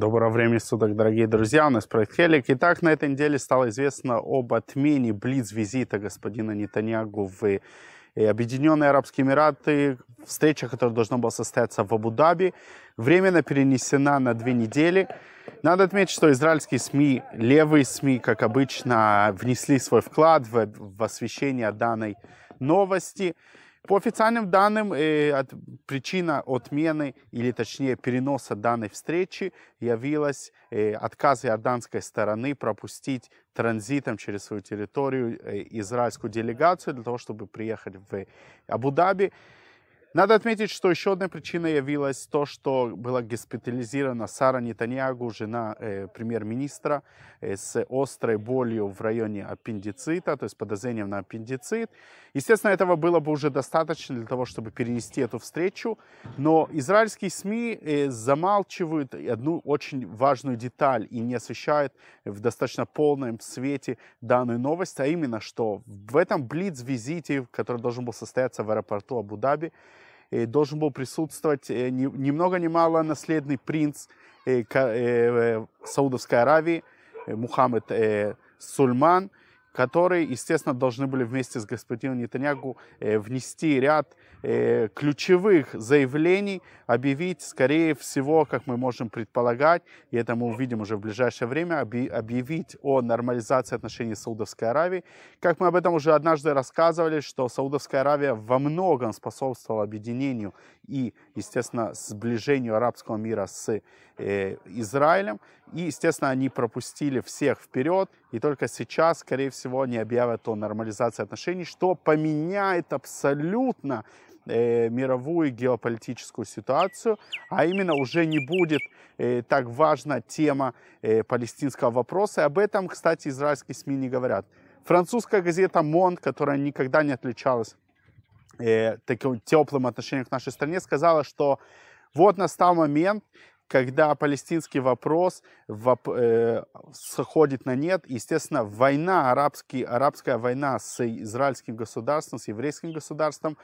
Доброе время суток, дорогие друзья, у нас проект Хелик. Итак, на этой неделе стало известно об отмене блиц-визита господина Нетаньягу в э, Объединенные Арабские Эмираты, встреча, которая должна была состояться в Абу-Даби, временно перенесена на две недели. Надо отметить, что израильские СМИ, левые СМИ, как обычно, внесли свой вклад в, в освещение данной новости. По официальным данным, э, причина отмены, или точнее переноса данной встречи, явилась э, отказ иорданской стороны пропустить транзитом через свою территорию э, израильскую делегацию для того, чтобы приехать в Абу-Даби. Надо отметить, что еще одной причиной явилось то, что была госпитализирована Сара Нетаньягу, жена э, премьер-министра, э, с острой болью в районе аппендицита, то есть подозрением на аппендицит. Естественно, этого было бы уже достаточно для того, чтобы перенести эту встречу, но израильские СМИ э, замалчивают одну очень важную деталь и не освещают в достаточно полном свете данную новость, а именно, что в этом Блиц-визите, который должен был состояться в аэропорту Абу-Даби, Э, должен был присутствовать э, ни много ни мало наследный принц э, Саудовской Аравии Мухаммед Сульман – которые, естественно, должны были вместе с господином Нетаньягу э, внести ряд э, ключевых заявлений, объявить, скорее всего, как мы можем предполагать, и это мы увидим уже в ближайшее время, объявить о нормализации отношений с Саудовской Аравией. Как мы об этом уже однажды рассказывали, что Саудовская Аравия во многом способствовала объединению и, естественно, сближению арабского мира с э, Израилем. И, естественно, они пропустили всех вперед, и только сейчас, скорее всего, всего, они объявят о нормализации отношений, что поменяет абсолютно э, мировую геополитическую ситуацию, а именно уже не будет э, так важна тема э, палестинского вопроса. И об этом, кстати, израильские СМИ не говорят. Французская газета Мон, которая никогда не отличалась э, таким теплым отношением к нашей стране, сказала, что вот настал момент, когда палестинский вопрос воп, э, сходит на нет, естественно, война, арабский, арабская война с израильским государством, с еврейским государством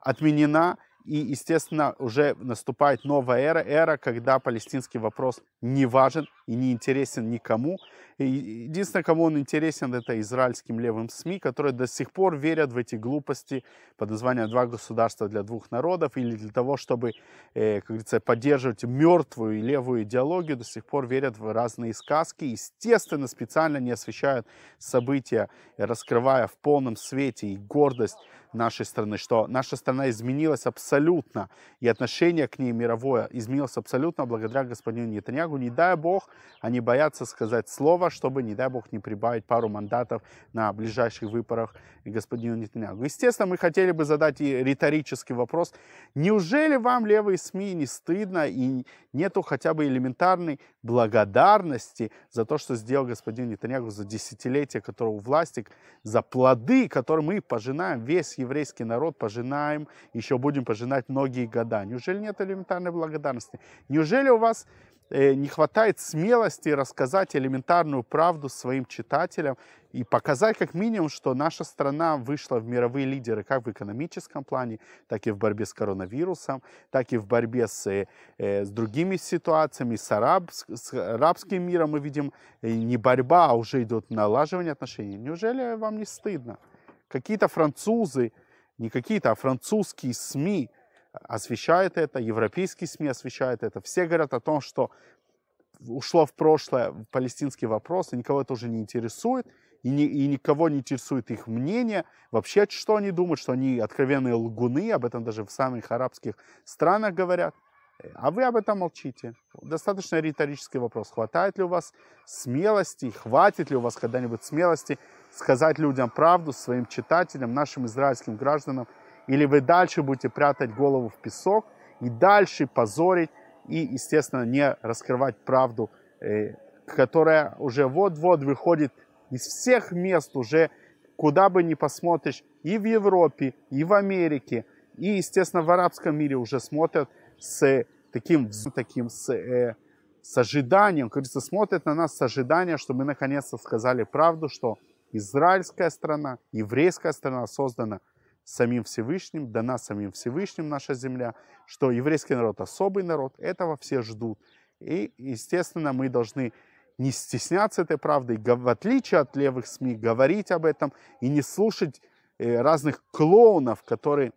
отменена, и, естественно, уже наступает новая эра, эра, когда палестинский вопрос не важен и не интересен никому. Э, единственное, кому он интересен, это израильским левым СМИ, которые до сих пор верят в эти глупости под названием «Два государства для двух народов» или для того, чтобы, э, как говорится, поддерживать мертвую и левую идеологию, до сих пор верят в разные сказки. Естественно, специально не освещают события, раскрывая в полном свете и гордость нашей страны, что наша страна изменилась абсолютно, и отношение к ней мировое изменилось абсолютно благодаря господину Нетаньягу. Не дай бог, они боятся сказать слово, чтобы, не дай бог, не прибавить пару мандатов на ближайших выборах господину Нетаньягу. Естественно, мы хотели бы задать и риторический вопрос. Неужели вам, левые СМИ, не стыдно и нету хотя бы элементарной благодарности за то, что сделал господин Нетаньягу за десятилетия, которого у власти, за плоды, которые мы пожинаем, весь еврейский народ пожинаем, еще будем пожинать многие года. Неужели нет элементарной благодарности? Неужели у вас Э, не хватает смелости рассказать элементарную правду своим читателям и показать как минимум, что наша страна вышла в мировые лидеры как в экономическом плане, так и в борьбе с коронавирусом, так и в борьбе с, э, э, с другими ситуациями, с, араб, с арабским миром мы видим не борьба, а уже идет налаживание отношений. Неужели вам не стыдно? Какие-то французы, не какие-то, а французские СМИ – освещает это, европейские СМИ освещают это. Все говорят о том, что ушло в прошлое палестинский вопрос, и никого это уже не интересует, и, ни и никого не интересует их мнение. Вообще, что они думают, что они откровенные лгуны, об этом даже в самых арабских странах говорят. А вы об этом молчите. Достаточно риторический вопрос. Хватает ли у вас смелости, хватит ли у вас когда-нибудь смелости сказать людям правду, своим читателям, нашим израильским гражданам – или вы дальше будете прятать голову в песок и дальше позорить и, естественно, не раскрывать правду, э, которая уже вот-вот выходит из всех мест уже, куда бы ни посмотришь, и в Европе, и в Америке, и, естественно, в арабском мире уже смотрят с э, таким, таким с, э, с ожиданием, как смотрят на нас с ожиданием, что мы наконец-то сказали правду, что израильская страна, еврейская страна создана – самим Всевышним, дана самим Всевышним наша земля, что еврейский народ особый народ, этого все ждут. И, естественно, мы должны не стесняться этой правды, в отличие от левых СМИ, говорить об этом и не слушать э, разных клоунов, которые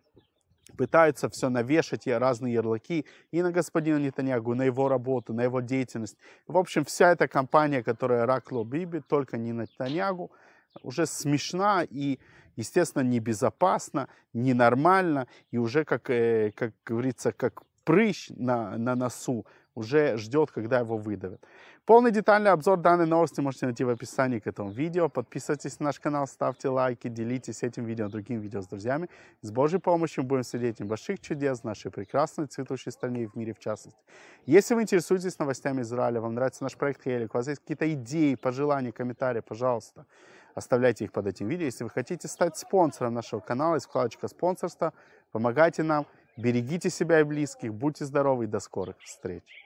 пытаются все навешать разные ярлыки и на господина Нетаньягу, на его работу, на его деятельность. В общем, вся эта компания, которая Ракло Биби, только не Нетаньягу, уже смешна и естественно, небезопасно, ненормально, и уже, как, э, как говорится, как прыщ на, на носу, уже ждет, когда его выдавят. Полный детальный обзор данной новости можете найти в описании к этому видео. Подписывайтесь на наш канал, ставьте лайки, делитесь этим видео, другим видео с друзьями. С Божьей помощью будем свидетелем больших чудес в нашей прекрасной цветущей стране и в мире в частности. Если вы интересуетесь новостями Израиля, вам нравится наш проект Хелик, у вас есть какие-то идеи, пожелания, комментарии, пожалуйста, оставляйте их под этим видео. Если вы хотите стать спонсором нашего канала, есть вкладочка спонсорства, помогайте нам, берегите себя и близких, будьте здоровы и до скорых встреч.